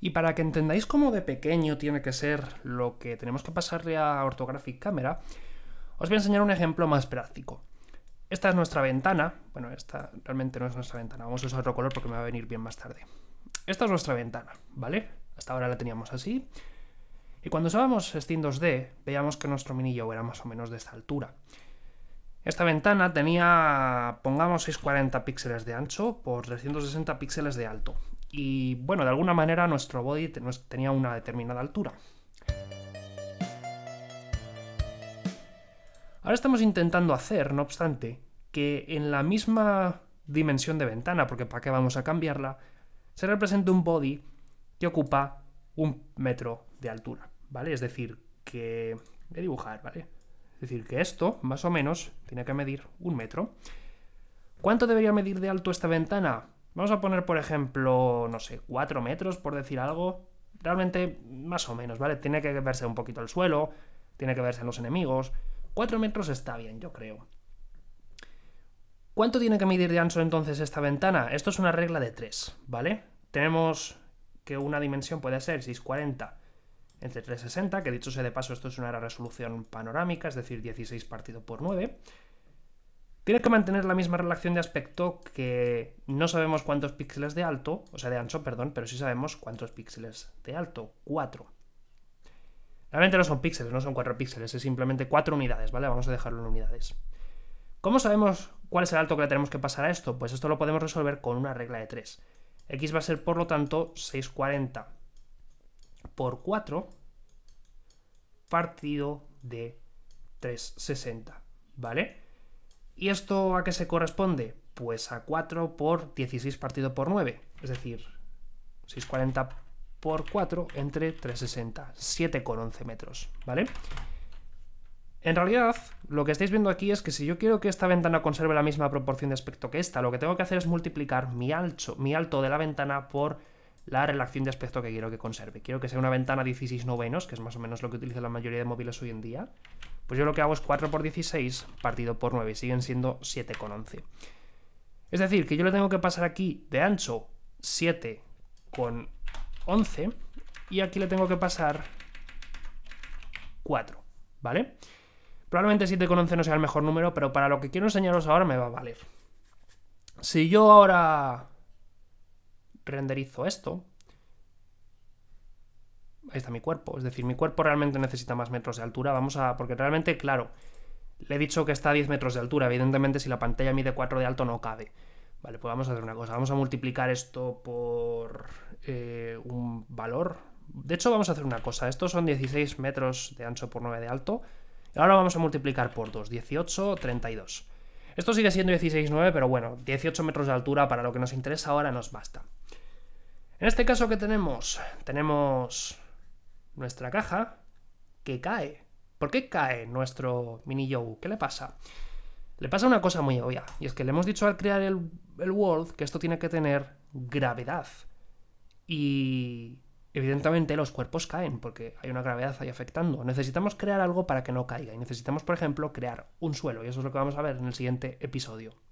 Y para que entendáis cómo de pequeño tiene que ser lo que tenemos que pasarle a Orthographic Camera, os voy a enseñar un ejemplo más práctico. Esta es nuestra ventana. Bueno, esta realmente no es nuestra ventana. Vamos a usar otro color porque me va a venir bien más tarde. Esta es nuestra ventana, ¿vale? Hasta ahora la teníamos así. Y cuando usábamos Steam 2D, veíamos que nuestro minillo era más o menos de esta altura. Esta ventana tenía, pongamos, 640 píxeles de ancho por 360 píxeles de alto y bueno, de alguna manera nuestro body tenía una determinada altura. Ahora estamos intentando hacer, no obstante, que en la misma dimensión de ventana, porque para qué vamos a cambiarla, se represente un body que ocupa un metro de altura, ¿vale? Es decir, que... Voy dibujar, ¿vale? Es decir, que esto, más o menos, tiene que medir un metro. ¿Cuánto debería medir de alto esta ventana? Vamos a poner, por ejemplo, no sé, 4 metros, por decir algo. Realmente, más o menos, ¿vale? Tiene que verse un poquito el suelo, tiene que verse los enemigos. 4 metros está bien, yo creo. ¿Cuánto tiene que medir de ancho entonces esta ventana? Esto es una regla de 3, ¿vale? Tenemos que una dimensión puede ser 640 entre 360, que dicho sea de paso, esto es una resolución panorámica, es decir, 16 partido por 9. Tiene que mantener la misma relación de aspecto que no sabemos cuántos píxeles de alto, o sea, de ancho, perdón, pero sí sabemos cuántos píxeles de alto, 4. Realmente no son píxeles, no son 4 píxeles, es simplemente 4 unidades, ¿vale? Vamos a dejarlo en unidades. ¿Cómo sabemos cuál es el alto que le tenemos que pasar a esto? Pues esto lo podemos resolver con una regla de 3. X va a ser, por lo tanto, 640 por 4 partido de 360, ¿vale? ¿Y esto a qué se corresponde? Pues a 4 por 16 partido por 9, es decir, 640 por 4 entre 360, 7,11 metros, ¿vale? En realidad, lo que estáis viendo aquí es que si yo quiero que esta ventana conserve la misma proporción de aspecto que esta, lo que tengo que hacer es multiplicar mi, mi alto de la ventana por la relación de aspecto que quiero que conserve. Quiero que sea una ventana 16 novenos, que es más o menos lo que utiliza la mayoría de móviles hoy en día. Pues yo lo que hago es 4 por 16 partido por 9, siguen siendo 7 con 11. Es decir, que yo le tengo que pasar aquí de ancho 7 con 11 y aquí le tengo que pasar 4, ¿vale? Probablemente 7 con 11 no sea el mejor número, pero para lo que quiero enseñaros ahora me va a valer. Si yo ahora renderizo esto, ahí está mi cuerpo. Es decir, mi cuerpo realmente necesita más metros de altura. Vamos a. Porque realmente, claro, le he dicho que está a 10 metros de altura. Evidentemente, si la pantalla mide 4 de alto, no cabe. Vale, pues vamos a hacer una cosa. Vamos a multiplicar esto por eh, un valor. De hecho, vamos a hacer una cosa. Estos son 16 metros de ancho por 9 de alto. Y ahora vamos a multiplicar por 2. 18, 32. Esto sigue siendo 16, 9, pero bueno, 18 metros de altura para lo que nos interesa ahora nos basta. En este caso, que tenemos? Tenemos nuestra caja que cae. ¿Por qué cae nuestro mini Joe? ¿Qué le pasa? Le pasa una cosa muy obvia, y es que le hemos dicho al crear el, el world que esto tiene que tener gravedad. Y evidentemente los cuerpos caen porque hay una gravedad ahí afectando. Necesitamos crear algo para que no caiga y necesitamos, por ejemplo, crear un suelo y eso es lo que vamos a ver en el siguiente episodio.